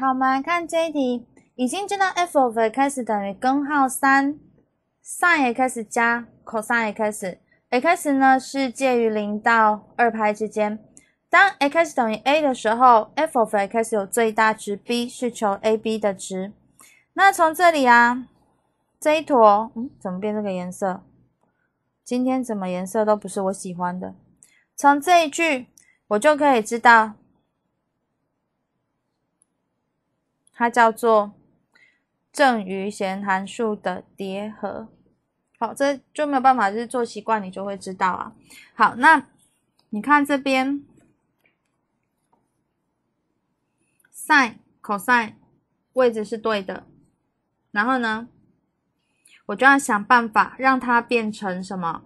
好我们来看这一题，已经知道 f of x 等于根号三 sin x 加 cos x x 呢是介于零到二派之间。当 x 等于 a 的时候，f of x 开始有最大值 b，是求 a b 的值。那从这里啊，这一坨，嗯，怎么变这个颜色？今天怎么颜色都不是我喜欢的。从这一句，我就可以知道。它叫做正余弦函数的叠合。好，这就没有办法，就是做习惯你就会知道啊。好，那你看这边，sin、cos 位置是对的，然后呢，我就要想办法让它变成什么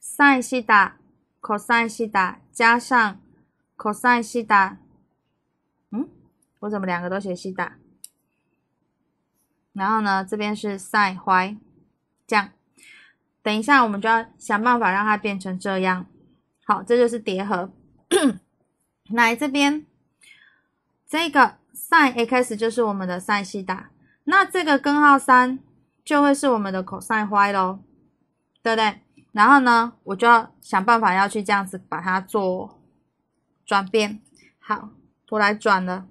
？sin 西塔、cos 西塔加上。cos 西塔，嗯，我怎么两个都写西塔？然后呢，这边是 sin y，这样，等一下我们就要想办法让它变成这样。好，这就是叠合。来这边，这个 sin x 就是我们的 sin 西塔，那这个根号三就会是我们的 cos y 喽，对不对？然后呢，我就要想办法要去这样子把它做。转变好，我来转了，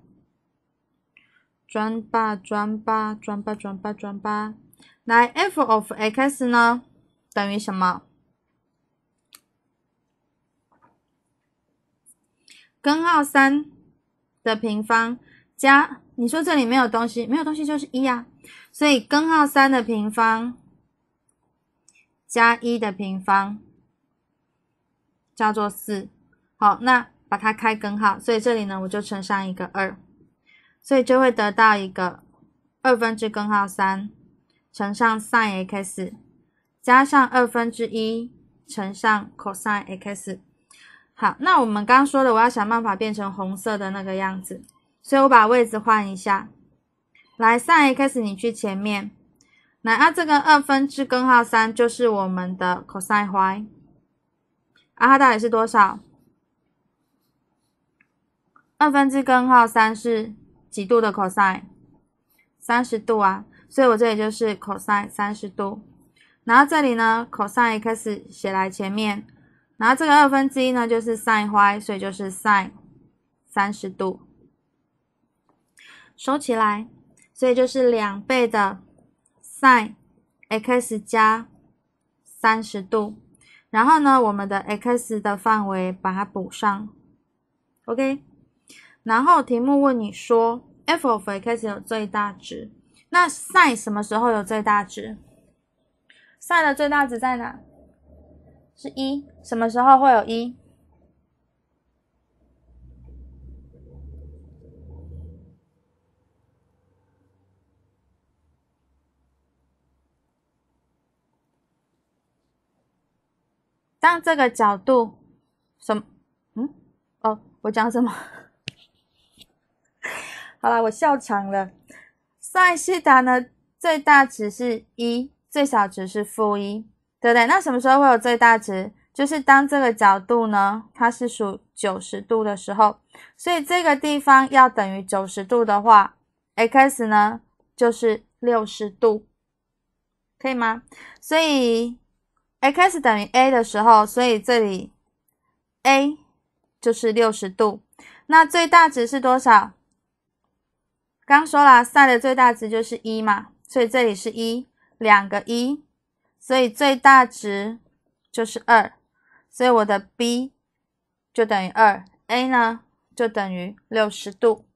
转吧转吧转吧转吧转吧，来 f of x 呢等于什么？根号三的平方加你说这里没有东西，没有东西就是一呀，所以根号三的平方加一的平方叫做四。好，那。把它开根号，所以这里呢，我就乘上一个二，所以就会得到一个二分之根号三乘上 s i n x 加上二分之一乘上 c o s x。好，那我们刚刚说的，我要想办法变成红色的那个样子，所以我把位置换一下。来，s i n x 你去前面，来啊这个二分之根号三就是我们的 c o s y。啊它到底是多少？二分之根号三是几度的 c o s 三十度啊，所以我这里就是 c o s 三十度。然后这里呢 c o s x 写来前面，然后这个二分之一呢就是 sin y，所以就是 sin 三十度。收起来，所以就是两倍的 sin x 加三十度。然后呢，我们的 x 的范围把它补上，OK。然后题目问你说 f of x 有最大值，那 sin 什么时候有最大值？sin 的最大值在哪？是一？什么时候会有？一？当这个角度，什？嗯？哦，我讲什么？好了，我笑场了。s 西达呢，最大值是一，最小值是负一，对不对？那什么时候会有最大值？就是当这个角度呢，它是属九十度的时候。所以这个地方要等于九十度的话，x 呢就是六十度，可以吗？所以 x 等于 a 的时候，所以这里 a 就是六十度。那最大值是多少？刚说了，sin 的最大值就是一嘛，所以这里是一，两个一，所以最大值就是2，所以我的 b 就等于 2，a 呢就等于60度。